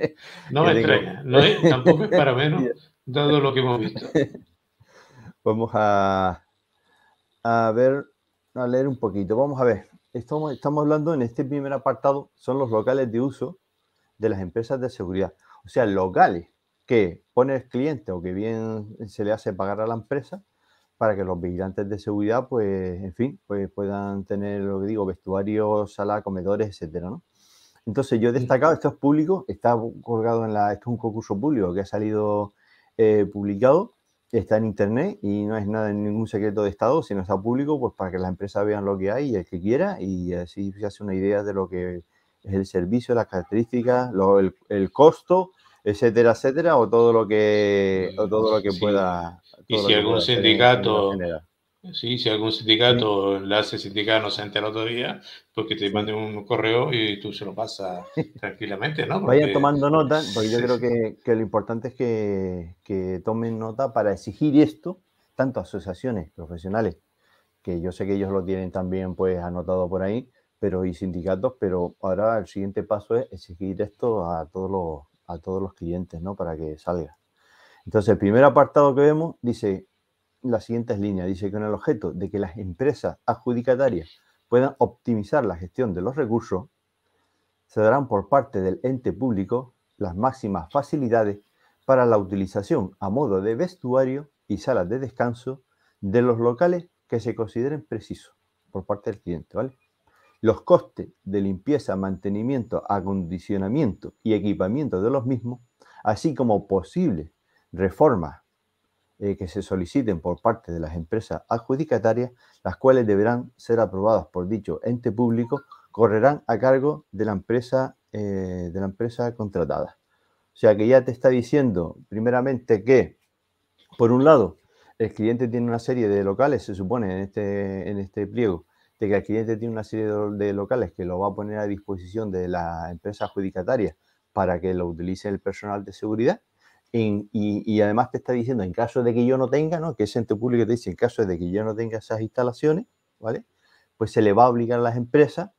No me extraña, no tampoco es para menos, dado lo que hemos visto. Vamos a, a ver, a leer un poquito. Vamos a ver. Estamos, hablando en este primer apartado, son los locales de uso de las empresas de seguridad. O sea, locales que pone el cliente o que bien se le hace pagar a la empresa para que los vigilantes de seguridad, pues, en fin, pues puedan tener, lo que digo, vestuarios, sala, comedores, etcétera, ¿no? Entonces, yo he destacado, esto es público, está colgado en la. Esto es un concurso público que ha salido eh, publicado, está en internet y no es nada, ningún secreto de Estado, sino está público, pues para que las empresas vean lo que hay y el que quiera y así se hace una idea de lo que es el servicio, las características, lo, el, costo, etcétera, etcétera, o todo lo que, todo lo que pueda. Y si algún sindicato Sí, si algún sindicato, enlace sindicato no se ha otro porque pues que te manden un correo y tú se lo pasas tranquilamente, ¿no? Vayan tomando nota, porque yo creo que, lo importante es que, tomen nota para exigir esto, tanto asociaciones profesionales, que yo sé que ellos lo tienen también pues anotado por ahí, pero y sindicatos, pero ahora el siguiente paso es exigir esto a todos los, a todos los clientes, ¿no? Para que salga. Entonces, el primer apartado que vemos dice las siguientes líneas. Dice que con el objeto de que las empresas adjudicatarias puedan optimizar la gestión de los recursos, se darán por parte del ente público las máximas facilidades para la utilización a modo de vestuario y salas de descanso de los locales que se consideren precisos por parte del cliente, ¿vale? Los costes de limpieza, mantenimiento, acondicionamiento y equipamiento de los mismos, así como posibles reformas eh, que se soliciten por parte de las empresas adjudicatarias, las cuales deberán ser aprobadas por dicho ente público, correrán a cargo de la empresa, eh, de la empresa contratada. O sea que ya te está diciendo, primeramente, que, por un lado, el cliente tiene una serie de locales, se supone, en este, en este pliego, de que el cliente tiene una serie de locales que lo va a poner a disposición de la empresa adjudicataria para que lo utilice el personal de seguridad y, además te está diciendo, en caso de que yo no tenga, ¿no? que ese ente público te dice, en caso de que yo no tenga esas instalaciones, ¿vale? Pues se le va a obligar a las empresas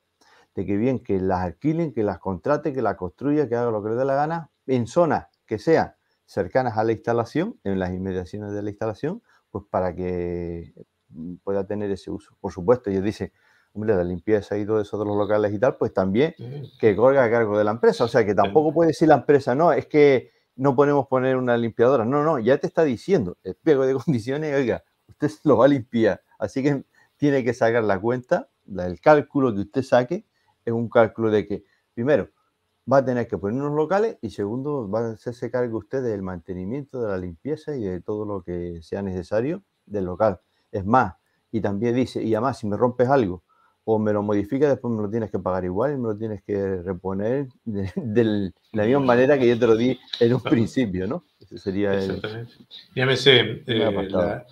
de que bien, que las alquilen, que las contraten, que las construyan, que haga lo que le dé la gana, en zonas que sean cercanas a la instalación, en las inmediaciones de la instalación, pues para que mm, pueda tener ese uso. Por supuesto, ellos dicen, hombre, la limpieza y todo eso de los locales y tal, pues también que corra a cargo de la empresa. O sea, que tampoco puede decir la empresa, no, es que no podemos poner una limpiadora. No, no, ya te está diciendo, el pego de condiciones, oiga, usted lo va a limpiar. Así que tiene que sacar la cuenta, el cálculo que usted saque es un cálculo de que, primero, va a tener que poner unos locales y segundo, va a hacerse cargo usted del mantenimiento, de la limpieza y de todo lo que sea necesario del local. Es más, y también dice, y además, si me rompes algo, o me lo modifica después me lo tienes que pagar igual y me lo tienes que reponer de, la misma manera que yo te lo di en un principio, ¿no? Ese sería el. Llámese eh, la,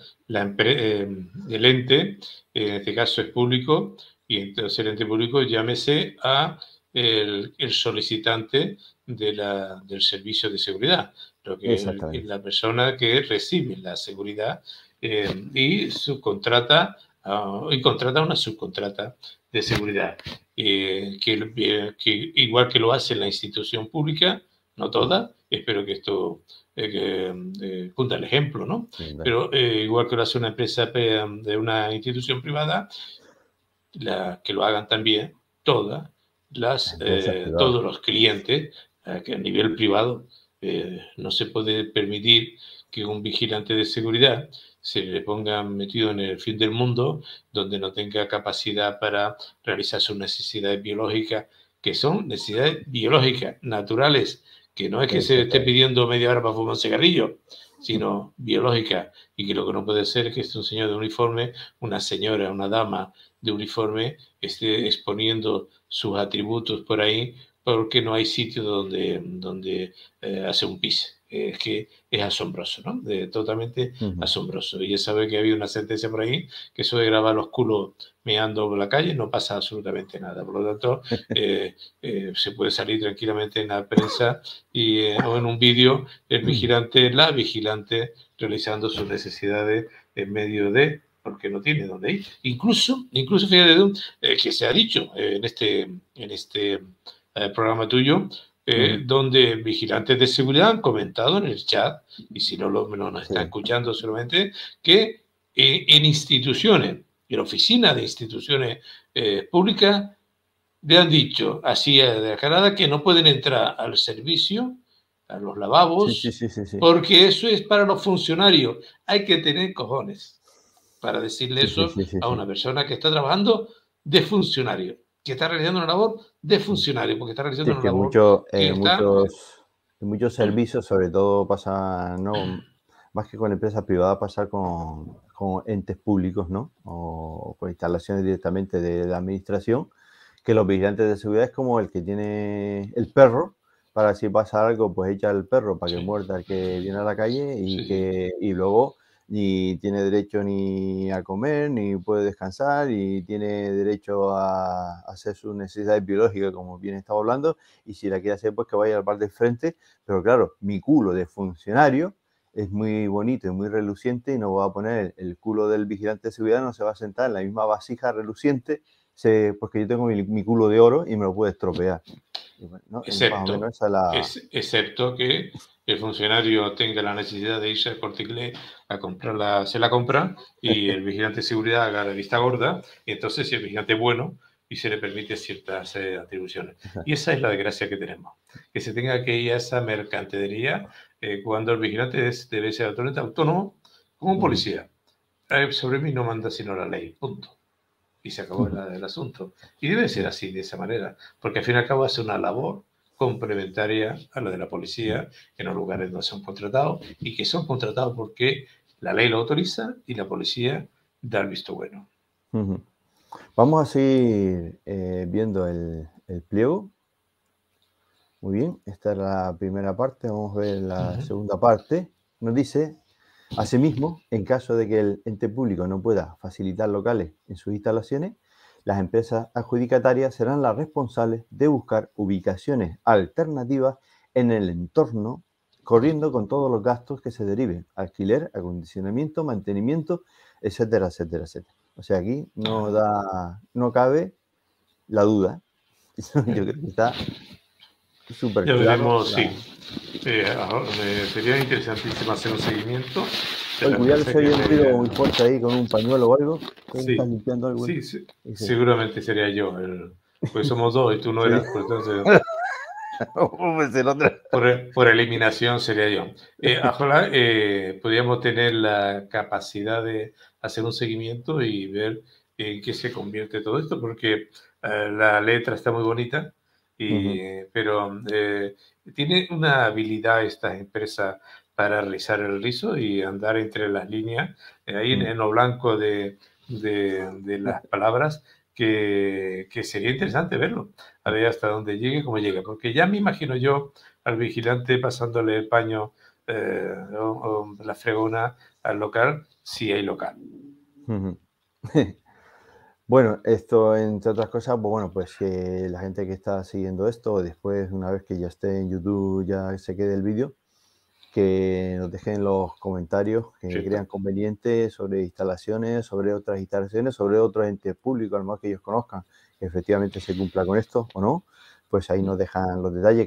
eh, el ente, eh, en este caso es público, y entonces el ente público llámese a el, solicitante de la, del servicio de seguridad, lo que es la persona que recibe la seguridad eh, y subcontrata Ah, y contrata una subcontrata de seguridad, eh, que, eh, que, igual que lo hace la institución pública, no toda, espero que esto eh, eh el ejemplo, ¿no? Pero igual que lo hace una empresa de una institución privada, la, que lo hagan también todas las, todos los clientes, que a nivel privado no se puede permitir que un vigilante de seguridad se le ponga metido en el fin del mundo, donde no tenga capacidad para realizar sus necesidades biológicas, que son necesidades biológicas, naturales, que no es que se esté pidiendo media hora para fumar un cigarrillo, sino biológica, y que lo que no puede ser es que este un señor de uniforme, una señora, una dama de uniforme, esté exponiendo sus atributos por ahí porque no hay sitio donde, donde eh, hace un pis. Es que es asombroso, ¿no? De, totalmente asombroso. Y ya sabe que había una sentencia por ahí que eso de grabar los culos meando por la calle no pasa absolutamente nada. Por lo tanto, eh, eh, se puede salir tranquilamente en la prensa y, o en un vídeo el vigilante, la vigilante, realizando sus necesidades en medio de porque no tiene dónde ir. Incluso, incluso que se ha dicho en este, en este el eh, programa tuyo, eh, donde vigilantes de seguridad han comentado en el chat, y si no lo, no nos está escuchando solamente, que eh, en instituciones, en oficinas de instituciones públicas, le han dicho así de la que no pueden entrar al servicio a los lavabos, porque eso es para los funcionarios. Hay que tener cojones para decirle eso a una persona que está trabajando de funcionario que está realizando una labor de funcionarios porque está realizando una labor. de eh, muchos, muchos servicios, sobre todo, pasa, ¿no? más que con empresas privadas, pasa con, entes públicos, ¿no? O con instalaciones directamente de la administración, que los vigilantes de seguridad es como el que tiene el perro, para si pasa algo, pues echa al perro para que muerta el que viene a la calle y, que, y luego ni tiene derecho ni a comer, ni puede descansar, y tiene derecho a hacer sus necesidades biológicas, como bien estaba hablando, y si la quiere hacer, pues que vaya al par de frente, pero claro, mi culo de funcionario es muy bonito y muy reluciente y no va a poner el culo del vigilante de seguridad, no se va a sentar en la misma vasija reluciente, porque pues yo tengo mi, culo de oro y me lo puede estropear. excepto que el funcionario tenga la necesidad de irse al corte a comprarla, se la compra y el vigilante de seguridad haga la vista gorda y entonces si el vigilante es bueno y se le permite ciertas eh, atribuciones. Y esa es la desgracia que tenemos, que se tenga que ir a esa mercantería eh, cuando el vigilante debe ser autónomo como un mm. policía. Eh, sobre mí no manda sino la ley, punto. Y se acabó el, el asunto. Y debe ser así, de esa manera, porque al fin y al cabo hace una labor complementaria a la de la policía en los lugares donde son contratados y que son contratados porque la ley lo autoriza y la policía da el visto bueno. Vamos a seguir eh, viendo el, pliego. Muy bien, esta es la primera parte, vamos a ver la segunda parte. Nos dice, asimismo, en caso de que el ente público no pueda facilitar locales en sus instalaciones, las empresas adjudicatarias serán las responsables de buscar ubicaciones alternativas en el entorno, corriendo con todos los gastos que se deriven, alquiler, acondicionamiento, mantenimiento, etcétera, etcétera, etcétera. O sea, aquí no da, no cabe la duda. Yo creo que está súper claro. sí. Eh, eh, sería interesantísimo hacer un seguimiento este, Oye, cuidado se tiro metido muy fuerte ahí con un pañuelo o algo. Sí, limpiando algo? Sí, seguramente sería yo. Pues somos dos y tú no eras, pues, pues por entonces... por, eliminación sería yo. Eh, ojalá eh, podríamos tener la capacidad de hacer un seguimiento y ver en qué se convierte todo esto, porque eh, la letra está muy bonita, y, eh, pero eh, tiene una habilidad esta empresa para rizar el rizo y andar entre las líneas, eh, ahí mm. en, lo blanco de, las palabras, que, sería interesante verlo, a ver hasta dónde llegue, cómo llega, porque ya me imagino yo al vigilante pasándole el paño eh, o, la fregona al local, si hay local. Bueno, esto entre otras cosas, pues bueno, pues que la gente que está siguiendo esto, después una vez que ya esté en YouTube, ya se quede el vídeo, que nos dejen los comentarios que crean convenientes sobre instalaciones, sobre otras instalaciones, sobre otros entes públicos, al más que ellos conozcan que efectivamente se cumpla con esto o no, pues ahí mm. nos dejan los detalles.